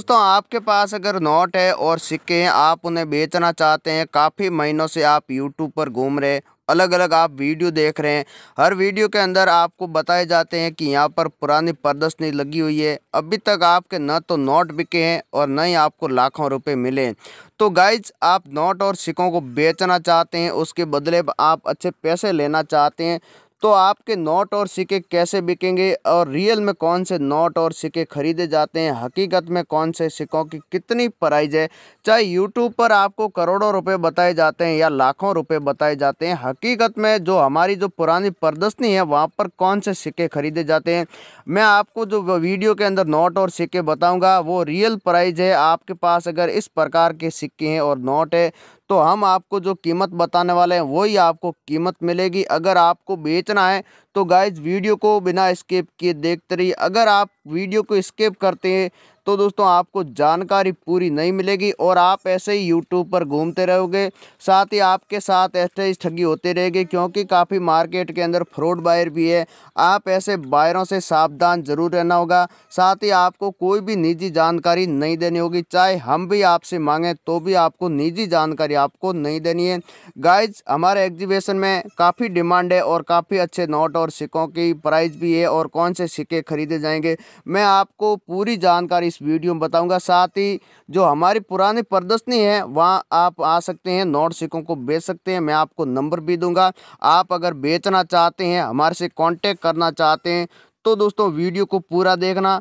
दोस्तों आपके पास अगर नोट है और सिक्के हैं आप उन्हें बेचना चाहते हैं काफ़ी महीनों से आप यूट्यूब पर घूम रहे अलग अलग आप वीडियो देख रहे हैं हर वीडियो के अंदर आपको बताए जाते हैं कि यहाँ पर पुरानी प्रदर्शनी लगी हुई है अभी तक आपके न तो नोट बिके हैं और न ही आपको लाखों रुपए मिले तो गाइज आप नोट और सिक्कों को बेचना चाहते हैं उसके बदले आप अच्छे पैसे लेना चाहते हैं तो आपके नोट और सिक्के कैसे बिकेंगे और रियल में कौन से नोट और सिक्के खरीदे जाते हैं हकीकत में कौन से सिक्कों की कितनी प्राइज है चाहे यूट्यूब पर आपको करोड़ों रुपए बताए जाते हैं या लाखों रुपए बताए जाते हैं हकीकत में जो हमारी जो पुरानी प्रदर्शनी है वहाँ पर कौन से सिक्के खरीदे जाते हैं मैं आपको जो वीडियो के अंदर नोट और सिक्के बताऊँगा वो रियल प्राइज है आपके पास अगर इस प्रकार के सिक्के हैं और नोट है तो हम आपको जो कीमत बताने वाले हैं वही आपको कीमत मिलेगी अगर आपको बेचना है तो गाइज वीडियो को बिना स्किप किए देखते रहिए अगर आप वीडियो को स्किप करते हैं तो दोस्तों आपको जानकारी पूरी नहीं मिलेगी और आप ऐसे ही यूट्यूब पर घूमते रहोगे साथ ही आपके साथ ऐसे ही ठगी होती रहेगी क्योंकि काफ़ी मार्केट के अंदर फ्रॉड बायर भी है आप ऐसे बायरों से सावधान ज़रूर रहना होगा साथ ही आपको कोई भी निजी जानकारी नहीं देनी होगी चाहे हम भी आपसे मांगें तो भी आपको निजी जानकारी आपको नहीं देनी है गाइज हमारे एग्जीबिशन में काफ़ी डिमांड है और काफ़ी अच्छे नोट और सिक्कों की प्राइस भी है और कौन से सिक्के खरीदे जाएंगे मैं आपको पूरी जानकारी इस वीडियो में बताऊंगा साथ ही जो हमारी पुरानी प्रदर्शनी है वहाँ आप आ सकते हैं नोट सिक्कों को बेच सकते हैं मैं आपको नंबर भी दूंगा आप अगर बेचना चाहते हैं हमारे से कांटेक्ट करना चाहते हैं तो दोस्तों वीडियो को पूरा देखना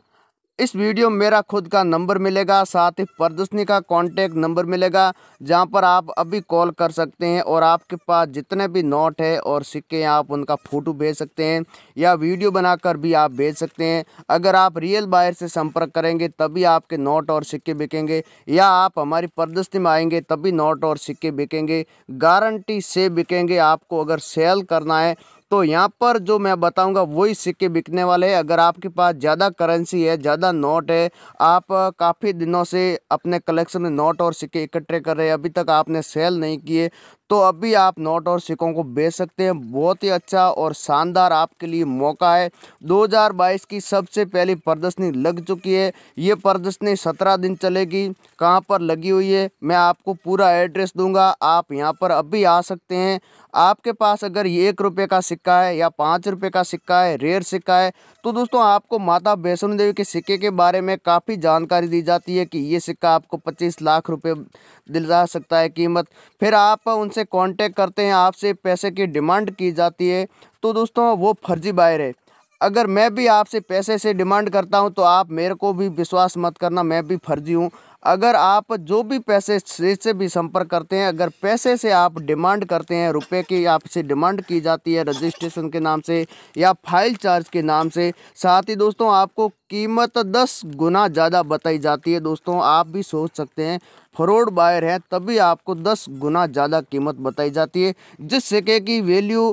इस वीडियो में मेरा खुद का नंबर मिलेगा साथ ही प्रदर्शनी का कांटेक्ट नंबर मिलेगा जहां पर आप अभी कॉल कर सकते हैं और आपके पास जितने भी नोट है और सिक्के हैं आप उनका फ़ोटो भेज सकते हैं या वीडियो बनाकर भी आप भेज सकते हैं अगर आप रियल बायर से संपर्क करेंगे तभी आपके नोट और सिक्के बिकेंगे या आप हमारी प्रदर्शनी में आएंगे तभी नोट और सिक्के बिकेंगे गारंटी से बिकेंगे आपको अगर सेल करना है तो यहाँ पर जो मैं बताऊँगा वही सिक्के बिकने वाले हैं अगर आपके पास ज़्यादा करेंसी है ज़्यादा नोट है आप काफ़ी दिनों से अपने कलेक्शन में नोट और सिक्के इकट्ठे कर रहे हैं अभी तक आपने सेल नहीं किए तो अभी आप नोट और सिक्कों को बेच सकते हैं बहुत ही अच्छा और शानदार आपके लिए मौका है 2022 की सबसे पहली प्रदर्शनी लग चुकी है ये प्रदर्शनी 17 दिन चलेगी कहाँ पर लगी हुई है मैं आपको पूरा एड्रेस दूंगा आप यहाँ पर अब भी आ सकते हैं आपके पास अगर ये एक रुपये का सिक्का है या पाँच रुपये का सिक्का है रेयर सिक्का है तो दोस्तों आपको माता वैष्णो देवी के सिक्के के बारे में काफ़ी जानकारी दी जाती है कि ये सिक्का आपको पच्चीस लाख रुपये दिल जा सकता है कीमत फिर आप उनसे से कांटेक्ट करते हैं आपसे पैसे की डिमांड की जाती है तो दोस्तों वो फर्जी बायर है अगर मैं भी आपसे पैसे से डिमांड करता हूं तो आप मेरे को भी विश्वास मत करना मैं भी फर्जी हूं अगर आप जो भी पैसे से भी संपर्क करते हैं अगर पैसे से आप डिमांड करते हैं रुपए की आपसे डिमांड की जाती है रजिस्ट्रेशन के नाम से या फाइल चार्ज के नाम से साथ ही दोस्तों आपको कीमत दस गुना ज़्यादा बताई जाती है दोस्तों आप भी सोच सकते हैं फ्रॉड बायर हैं तभी आपको दस गुना ज़्यादा कीमत बताई जाती है जिस सिक्के की वैल्यू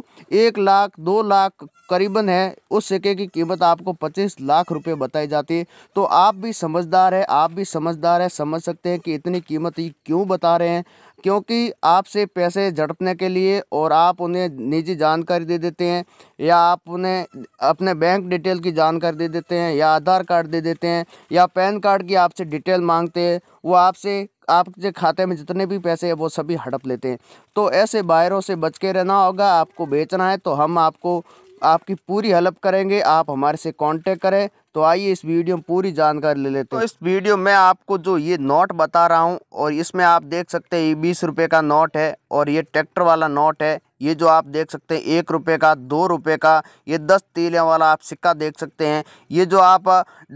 एक लाख दो लाख करीबन है उस सिक्के की कीमत आपको पच्चीस लाख रुपए बताई जाती है तो आप भी समझदार है आप भी समझदार है समझ सकते हैं कि इतनी कीमत ये क्यों बता रहे हैं क्योंकि आपसे पैसे झड़पने के लिए और आप उन्हें निजी जानकारी दे देते हैं या आप उन्हें अपने बैंक डिटेल की जानकारी दे देते हैं या आधार कार्ड दे देते हैं या पैन कार्ड की आपसे डिटेल मांगते हैं वो आपसे आपके खाते में जितने भी पैसे हैं वो सभी हड़प लेते हैं तो ऐसे बायरों से बच के रहना होगा आपको बेचना है तो हम आपको आपकी पूरी हेल्प करेंगे आप हमारे से कांटेक्ट करें तो आइए इस वीडियो में पूरी जानकारी ले लेते तो हैं तो इस वीडियो में आपको जो ये नोट बता रहा हूँ और इसमें आप देख सकते हैं ये बीस रुपये का नोट है और ये ट्रैक्टर वाला नोट है ये जो आप देख सकते हैं एक रुपये का दो रुपये का ये दस तीलियाँ वाला आप सिक्का देख सकते हैं ये जो आप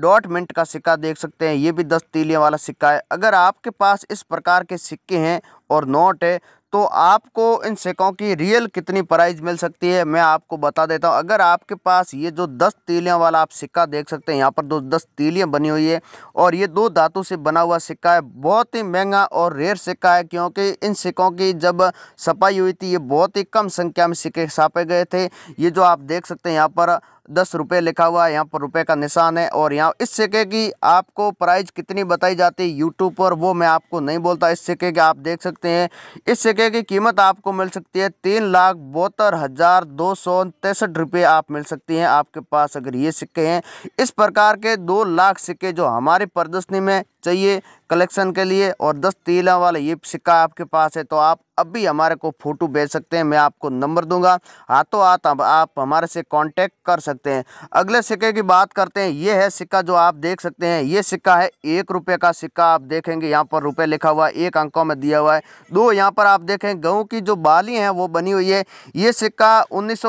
डॉट मिनट का सिक्का देख सकते हैं ये भी दस तीलियाँ वाला सिक्का है अगर आपके पास इस प्रकार के सिक्के हैं और नोट है तो आपको इन सिक्कों की रियल कितनी प्राइस मिल सकती है मैं आपको बता देता हूँ अगर आपके पास ये जो दस तीलियाँ वाला आप सिक्का देख सकते हैं यहाँ पर दो दस तीलियाँ बनी हुई है और ये दो धातु से बना हुआ सिक्का है बहुत ही महंगा और रेयर सिक्का है क्योंकि इन सिक्कों की जब सफाई हुई थी ये बहुत ही कम संख्या में सिक्के छापे गए थे ये जो आप देख सकते हैं यहाँ पर दस रुपये लिखा हुआ है यहाँ पर रुपये का निशान है और यहाँ इस सिक्के की आपको प्राइस कितनी बताई जाती है यूट्यूब पर वो मैं आपको नहीं बोलता इस सिक्के की आप देख सकते हैं इस सिक्के की कीमत आपको मिल सकती है तीन लाख बहत्तर हज़ार दो सौ तिरसठ रुपये आप मिल सकती हैं आपके पास अगर ये सिक्के हैं इस प्रकार के दो लाख सिक्के जो हमारी प्रदर्शनी में चाहिए कलेक्शन के लिए और दस तीला वाला ये सिक्का आपके पास है तो आप अभी हमारे को फ़ोटो भेज सकते हैं मैं आपको नंबर दूंगा हाथों हाथ आप, आप हमारे से कांटेक्ट कर सकते हैं अगले सिक्के की बात करते हैं ये है सिक्का जो आप देख सकते हैं ये सिक्का है एक रुपये का सिक्का आप देखेंगे यहाँ पर रुपये लिखा हुआ है एक अंकों में दिया हुआ है दो यहाँ पर आप देखें गेहूँ की जो बाली हैं वो बनी हुई है ये सिक्का उन्नीस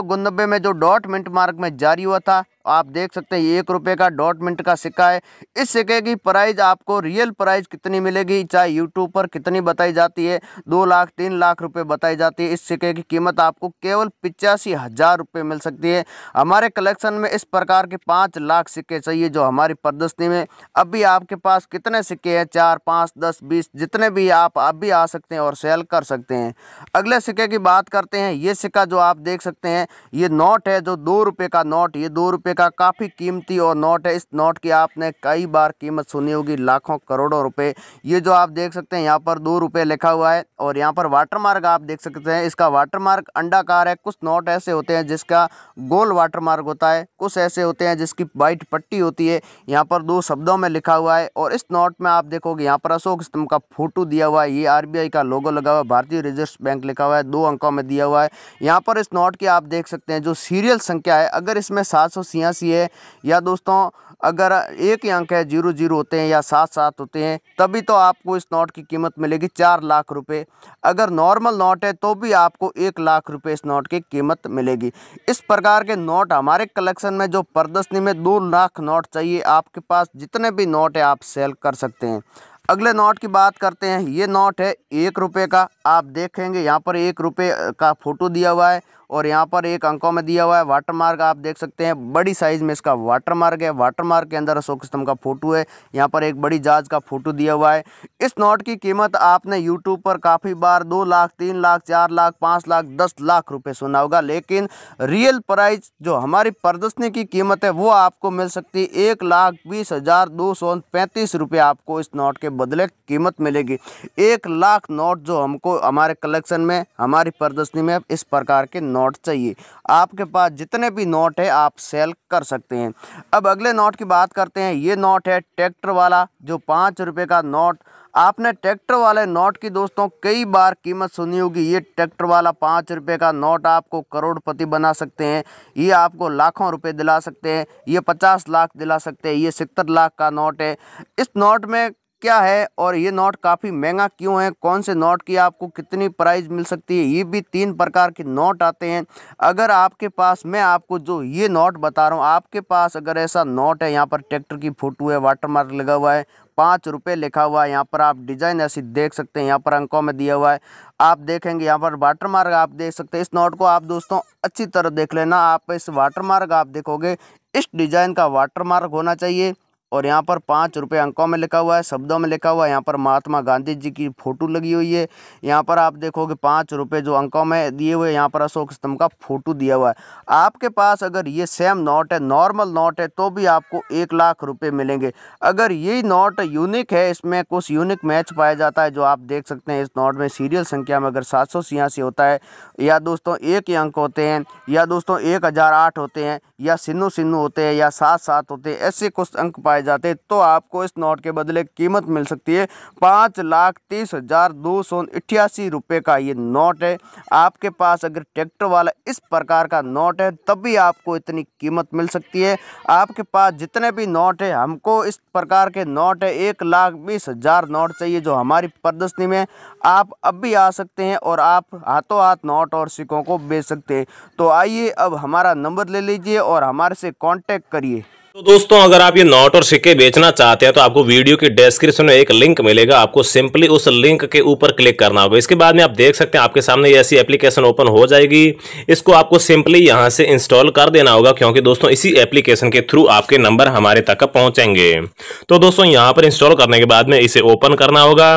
में जो डॉट मिंट मार्क में जारी हुआ था आप देख सकते हैं एक रुपये का डॉट मिनट का सिक्का है इस सिक्के की प्राइस आपको रियल प्राइस कितनी मिलेगी चाहे यूट्यूब पर कितनी बताई जाती है दो लाख तीन लाख रुपए बताई जाती है इस सिक्के की कीमत आपको केवल पिचासी हज़ार रुपये मिल सकती है हमारे कलेक्शन में इस प्रकार के पाँच लाख सिक्के चाहिए जो हमारी प्रदर्शनी में अभी आपके पास कितने सिक्के हैं चार पाँच दस बीस जितने भी आप अभी आ सकते हैं और सेल कर सकते हैं अगले सिक्के की बात करते हैं ये सिक्का जो आप देख सकते हैं ये नोट है जो दो रुपये का नोट ये दो रुपये रुपए का काफ़ी कीमती और नोट है इस नोट की आपने कई बार कीमत सुनी होगी लाखों करोड़ों रुपए ये जो आप देख सकते हैं यहाँ पर दो रुपए लिखा हुआ है और यहाँ पर वाटरमार्क आप देख सकते हैं इसका वाटरमार्क अंडाकार है कुछ नोट ऐसे होते हैं जिसका गोल वाटरमार्क होता है कुछ ऐसे होते हैं जिसकी वाइट पट्टी होती है यहाँ पर दो शब्दों में लिखा हुआ है और इस नोट में आप देखोगे यहाँ पर अशोक स्तंभ का फोटो दिया हुआ है ये आर का लोगो लगा हुआ है भारतीय रिजर्व बैंक लिखा हुआ है दो अंकों में दिया हुआ है यहाँ पर इस नोट की आप देख सकते हैं जो सीरियल संख्या है अगर इसमें सात सौ छियासी है या दोस्तों अगर एक अंक है जीरो जीरो होते हैं या सात सात होते हैं तभी तो आपको इस नोट की कीमत मिलेगी चार लाख रुपए अगर नॉर्मल नोट है तो भी आपको एक लाख रुपए इस नोट की कीमत मिलेगी इस प्रकार के नोट हमारे कलेक्शन में जो प्रदर्शनी में दो लाख नोट चाहिए आपके पास जितने भी नोट है आप सेल कर सकते हैं अगले नोट की बात करते हैं ये नोट है एक रुपये का आप देखेंगे यहाँ पर एक रुपये का फोटो दिया हुआ है और यहाँ पर एक अंकों में दिया हुआ है वाटर मार्क आप देख सकते हैं बड़ी साइज़ में इसका वाटर मार्क है वाटर मार्क के अंदर अशोक स्तंभ का फोटो है यहाँ पर एक बड़ी जहाज का फोटो दिया हुआ है इस नोट की कीमत आपने यूट्यूब पर काफ़ी बार दो लाख तीन लाख चार लाख पाँच लाख दस लाख रुपये सुना होगा लेकिन रियल प्राइस जो हमारी प्रदर्शनी की कीमत है वो आपको मिल सकती है एक लाख बीस हज़ार दो सौ पैंतीस रुपये आपको इस नोट के बदले कीमत मिलेगी एक लाख नोट जो हमको हमारे कलेक्शन में हमारी प्रदर्शनी में इस प्रकार के नोट नोट चाहिए आपके पास जितने भी नोट है आप सेल कर सकते हैं अब अगले नोट की बात करते हैं ये नोट है ट्रैक्टर वाला जो पाँच रुपये का नोट आपने ट्रैक्टर वाले नोट की दोस्तों कई बार कीमत सुनी होगी ये ट्रैक्टर वाला पाँच रुपये का नोट आपको करोड़पति बना सकते हैं ये आपको लाखों रुपए दिला सकते हैं ये पचास लाख दिला सकते हैं ये सत्तर लाख का नोट है इस नोट में क्या है और ये नोट काफ़ी महंगा क्यों है कौन से नोट की आपको कितनी प्राइस मिल सकती है ये भी तीन प्रकार के नोट आते हैं अगर आपके पास मैं आपको जो ये नोट बता रहा हूँ आपके पास अगर ऐसा नोट है यहाँ पर ट्रैक्टर की फोटो है वाटर मार्क लगा हुआ है पाँच रुपये लिखा हुआ है यहाँ पर आप डिज़ाइन ऐसी देख सकते हैं यहाँ पर अंकों में दिया हुआ है आप देखेंगे यहाँ पर वाटर आप देख सकते हैं इस नोट को आप दोस्तों अच्छी तरह देख लेना आप इस वाटर आप देखोगे इस डिज़ाइन का वाटर होना चाहिए और यहाँ पर पाँच रुपये अंकों में लिखा हुआ है शब्दों में लिखा हुआ है यहाँ पर महात्मा गांधी जी की फ़ोटो लगी हुई है यहाँ पर आप देखोगे पाँच रुपये जो अंकों में दिए हुए यहाँ पर अशोक स्तंभ का फ़ोटो दिया हुआ है आपके पास अगर ये सेम नोट है नॉर्मल नोट है तो भी आपको एक लाख रुपये मिलेंगे अगर ये नोट यूनिक है इसमें कुछ यूनिक मैच पाया जाता है जो आप देख सकते हैं इस नोट में सीरियल संख्या में अगर सात होता है या दोस्तों एक ही अंक होते हैं या दोस्तों एक होते हैं या सिन्नू सिन्नू होते हैं या सात सात होते हैं ऐसे कुछ अंक पाए पाए जाते तो आपको इस नोट के बदले कीमत मिल सकती है पाँच लाख तीस हज़ार दो सौ अठासी रुपये का ये नोट है आपके पास अगर ट्रैक्टर वाला इस प्रकार का नोट है तब भी आपको इतनी कीमत मिल सकती है आपके पास जितने भी नोट है हमको इस प्रकार के नोट है एक लाख बीस हज़ार नोट चाहिए जो हमारी प्रदर्शनी में आप अब भी आ सकते हैं और आप हाथों हाथ नोट और सिक्कों को बेच सकते हैं तो आइए अब हमारा नंबर ले लीजिए और हमारे से कॉन्टेक्ट करिए तो दोस्तों अगर आप ये नोट और सिक्के बेचना चाहते हैं तो आपको वीडियो के डिस्क्रिप्शन में एक लिंक मिलेगा आपको सिंपली उस लिंक के ऊपर क्लिक करना होगा इसके बाद में आप देख सकते हैं आपके सामने ऐसी एप्लीकेशन ओपन हो जाएगी इसको आपको सिंपली यहां से इंस्टॉल कर देना होगा क्योंकि दोस्तों इसी एप्लीकेशन के थ्रू आपके नंबर हमारे तक पहुंचेंगे तो दोस्तों यहाँ पर इंस्टॉल करने के बाद में इसे ओपन करना होगा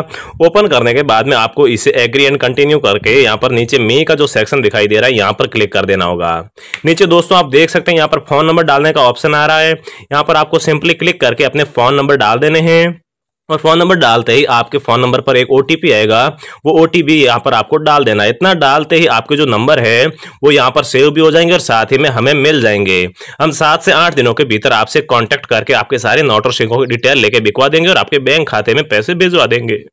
ओपन करने के बाद में आपको इसे एग्री एंड कंटिन्यू करके यहाँ पर नीचे मे का जो सेक्शन दिखाई दे रहा है यहाँ पर क्लिक कर देना होगा नीचे दोस्तों आप देख सकते हैं यहाँ पर फोन नंबर डालने का ऑप्शन आ रहा है यहाँ पर आपको सिंपली क्लिक करके अपने फ़ोन नंबर डाल देने हैं और फ़ोन नंबर डालते ही आपके फ़ोन नंबर पर एक ओ आएगा वो ओ टी यहाँ पर आपको डाल देना इतना डालते ही आपके जो नंबर है वो यहाँ पर सेव भी हो जाएंगे और साथ ही में हमें मिल जाएंगे हम सात से आठ दिनों के भीतर आपसे कांटेक्ट करके आपके सारे नोट और सिंकों की डिटेल लेके बिकवा देंगे और आपके बैंक खाते में पैसे भिजवा देंगे